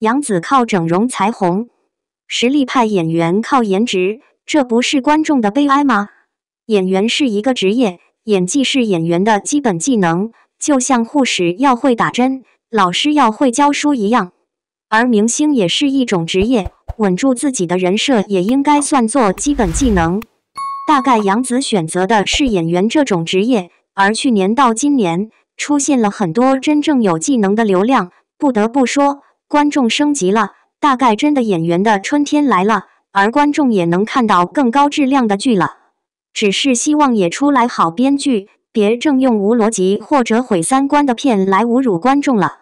杨紫靠整容才红，实力派演员靠颜值，这不是观众的悲哀吗？演员是一个职业，演技是演员的基本技能，就像护士要会打针，老师要会教书一样。而明星也是一种职业，稳住自己的人设也应该算作基本技能。大概杨紫选择的是演员这种职业，而去年到今年出现了很多真正有技能的流量，不得不说。观众升级了，大概真的演员的春天来了，而观众也能看到更高质量的剧了。只是希望也出来好编剧，别正用无逻辑或者毁三观的片来侮辱观众了。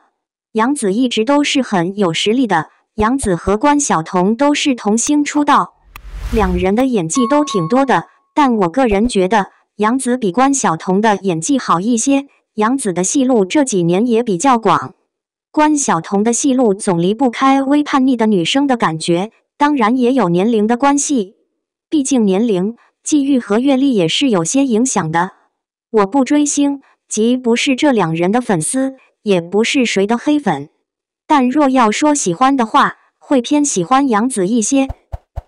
杨紫一直都是很有实力的，杨紫和关晓彤都是童星出道，两人的演技都挺多的。但我个人觉得杨紫比关晓彤的演技好一些，杨紫的戏路这几年也比较广。关晓彤的戏路总离不开微叛逆的女生的感觉，当然也有年龄的关系，毕竟年龄、际遇和阅历也是有些影响的。我不追星，即不是这两人的粉丝，也不是谁的黑粉。但若要说喜欢的话，会偏喜欢杨紫一些，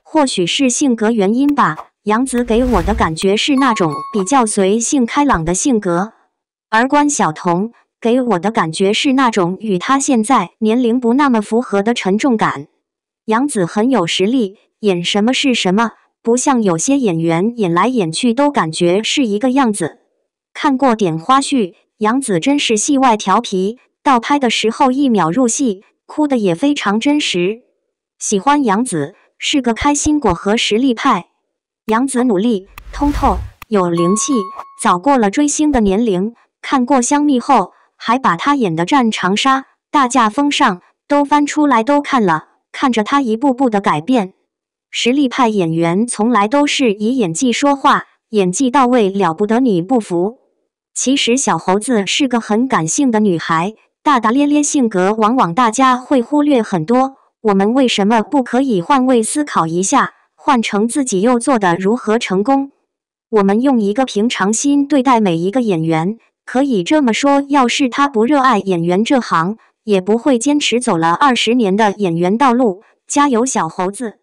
或许是性格原因吧。杨紫给我的感觉是那种比较随性开朗的性格，而关晓彤。给我的感觉是那种与他现在年龄不那么符合的沉重感。杨紫很有实力，演什么是什么，不像有些演员演来演去都感觉是一个样子。看过点花絮，杨紫真是戏外调皮，到拍的时候一秒入戏，哭的也非常真实。喜欢杨紫，是个开心果和实力派。杨紫努力、通透、有灵气，早过了追星的年龄。看过《香蜜》后。还把他演的《战长沙》《大驾风上》都翻出来都看了，看着他一步步的改变。实力派演员从来都是以演技说话，演技到位了不得，你不服？其实小猴子是个很感性的女孩，大大咧咧性格，往往大家会忽略很多。我们为什么不可以换位思考一下？换成自己又做得如何成功？我们用一个平常心对待每一个演员。可以这么说，要是他不热爱演员这行，也不会坚持走了二十年的演员道路。加油，小猴子！